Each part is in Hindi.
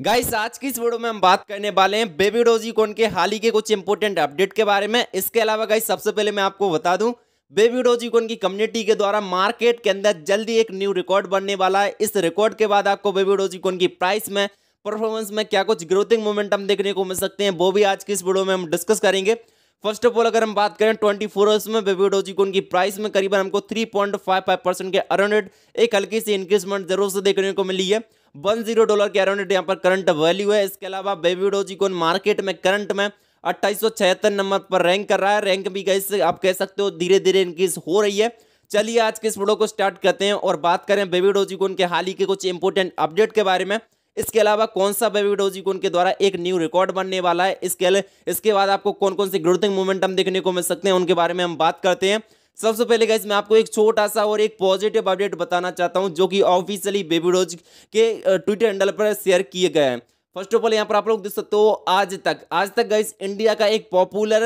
गाइस आज की इस वीडियो में हम बात करने वाले हैं बेबी कोन के हाल ही के कुछ इंपोर्टेंट अपडेट के बारे में इसके अलावा गाइस सबसे पहले मैं आपको बता दूं बेबी कोन की कम्युनिटी के द्वारा मार्केट के अंदर जल्दी एक न्यू रिकॉर्ड बनने वाला है इस रिकॉर्ड के बाद आपको बेबी कोन की प्राइस में परफॉर्मेंस में क्या कुछ ग्रोथिंग मोमेंटम देखने को मिल सकते हैं वो भी आज की इस वीडियो में हम डिस्कस करेंगे फर्स्ट ऑफ ऑल अगर हम बात करें ट्वेंटी फोर आवर्स में बेबी को की प्राइस में करीबन हमको three point five five percent के अराउंड एक हल्की सी इंक्रीजमेंट जरूर से देखने को मिली है वन जीरो डॉलर के अराउंड यहाँ पर करंट वैल्यू है इसके अलावा बेबी को मार्केट में करंट में अट्ठाईस नंबर पर रैंक कर रहा है रैंक भी कैसे आप कह सकते हो धीरे धीरे इंक्रीज हो रही है चलिए आज के इस वीडियो को स्टार्ट करते हैं और बात करें बेबी को के हाल ही के कुछ इंपोर्टेंट अपडेट के बारे में इसके अलावा कौन सा बेबी डोजिक उनके द्वारा एक न्यू रिकॉर्ड बनने वाला है इसके इसके बाद आपको कौन कौन सी ग्रोथिंग मोमेंटम देखने को मिल सकते हैं उनके बारे में हम बात करते हैं सबसे पहले गाइस मैं आपको एक छोटा सा और एक पॉजिटिव अपडेट बताना चाहता हूं जो कि ऑफिशियली बेबी डोज के ट्विटर हैंडल पर शेयर किए गए हैं फर्स्ट ऑफ ऑल यहाँ पर आप लोग देख सकते हो आज तक आज तक गाइस इंडिया का एक पॉपुलर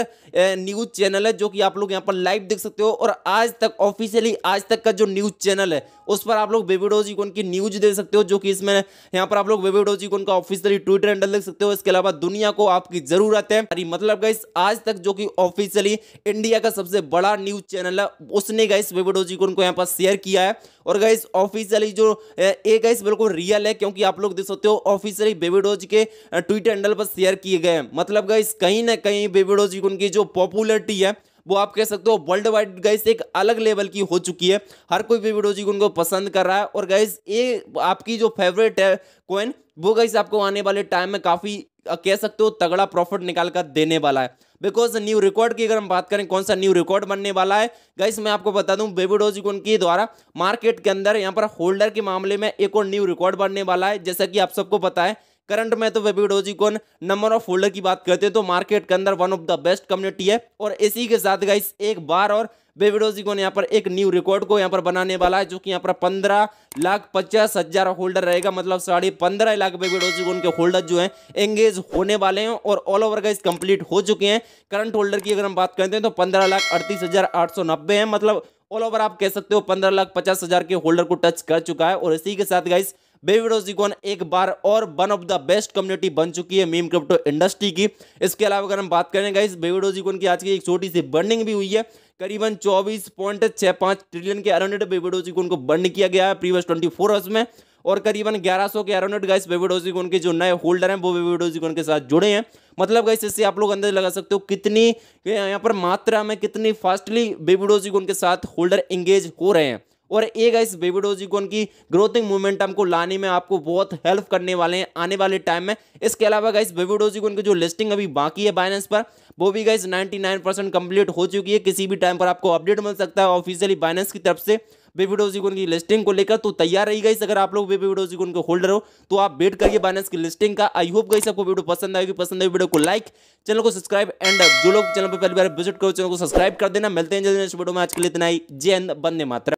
न्यूज चैनल है जो कि आप लोग यहाँ पर लाइव देख सकते हो और आज तक ऑफिशियली आज तक का जो न्यूज चैनल है उस पर आप लोग बेबीडोजिकोन की न्यूज देख सकते हो जो कि इसमें यहाँ पर आप लोग बेबीडोजिकोन का ऑफिशियली ट्विटर हैंडल देख सकते हो इसके अलावा दुनिया को आपकी जरूरत है मतलब गाइस आज तक जो कि ऑफिशियली इंडिया का सबसे बड़ा न्यूज चैनल है उसने गाइस बेबीडोजिकोन को यहाँ पर शेयर किया है और गाइस ऑफिशियली जो ए eh, गाइस बिल्कुल रियल है क्योंकि आप लोग देख सकते हो ऑफिशियली बेबीडो बेबीडोज के ट्विटर हैंडल पर शेयर किए गए हैं मतलब गाइस कहीं ना कहीं बेबीडोज की उनकी जो पॉपुलरिटी है वो आप कह सकते हो वर्ल्ड वाइड गाइस एक अलग लेवल की हो चुकी है हर कोई बेबीडोज की उनको पसंद कर रहा है और गाइस ये आपकी जो फेवरेट है कोइन वो गाइस आपको आने वाले टाइम में काफ़ी कह सकते हो तगड़ा प्रॉफिट निकाल कर देने वाला है बिकॉज न्यू रिकॉर्ड की अगर हम बात करें कौन सा न्यू रिकॉर्ड बनने वाला है गाइस मैं आपको बता दूं बेबी डोजिकोन के द्वारा मार्केट के अंदर यहां पर होल्डर के मामले में एक और न्यू रिकॉर्ड बनने वाला है जैसा कि आप सबको पता है करंट में तो वेबीडोजी कौन नंबर ऑफ होल्डर की बात करते हैं तो मार्केट के अंदर one of the best community है और इसी के साथ गाइस एक बार और वेबीडोजी कौन यहाँ पर एक न्यू रिकॉर्ड को यहाँ पर बनाने वाला है जो कि यहाँ पर पंद्रह लाख पचास हजार होल्डर रहेगा मतलब साढ़े पंद्रह लाख वेबीडोजी कौन के होल्डर जो हैं एंगेज होने वाले हैं और ऑल ओवर गाइस कंप्लीट हो चुके हैं करंट होल्डर की अगर हम बात करते हैं तो पंद्रह लाख अड़तीस हजार आठ सौ नब्बे है मतलब ऑल ओवर आप कह सकते हो पंद्रह लाख पचास हजार के होल्डर को टच कर चुका है और इसी के साथ गाइस बेबीडोज इकोन एक बार और one of the best community बन चुकी है मीम क्रिप्टो इंडस्ट्री की इसके अलावा अगर हम बात करें गाइस बेबीडोज इकोन की आज की एक छोटी सी बर्निंग भी हुई है करीबन चौबीस पॉइंट छः पाँच ट्रिलियन के अराउंड बेबीडोज इकोन को बर्न किया गया है प्रीवियस ट्वेंटी फोर आवर्स में और करीबन 1100 के एरोनेट गाइस बेबीडोजिकोन के जो नए होल्डर हैं वो बेबीडोजिकोन के साथ जुड़े हैं मतलब गाइस इससे आप लोग अंदाज लगा सकते हो कितनी यहाँ पर मात्रा में कितनी फास्टली बेबीडोजिकोन के साथ होल्डर इंगेज हो रहे हैं और ये गाइस बेबी बेबीडोजिकोन की ग्रोथिंग मोमेंटम को लाने में आपको बहुत हेल्प करने वाले हैं आने वाले टाइम में इसके अलावा गाइस बेबी बेबीडोजिकोन की जो लिस्टिंग अभी बाकी है बाइनेंस पर वो भी गाइस 99 परसेंट कंप्लीट हो चुकी है किसी भी टाइम पर आपको अपडेट मिल सकता है ऑफिशियली बाइनेंस की तरफ से बेबी बेबीडोजिकोन की लिस्टिंग को लेकर तो तैयार रही गाइस अगर आप लोग बेबी बेबीडोजिकोन के होल्डर हो तो आप वेट करिए बाइनेंस की लिस्टिंग का आई होप गई सबको वीडियो पसंद आएगी पसंद आई वीडियो को लाइक चैनल को सब्सक्राइब एंड जो लोग चैनल पर पहली बार विजिट करो चैनल को सब्सक्राइब कर देना मिलते हैं जल्दी नेक्स्ट वीडियो में आज के लिए इतना ही जय हिंद बंदे मात्र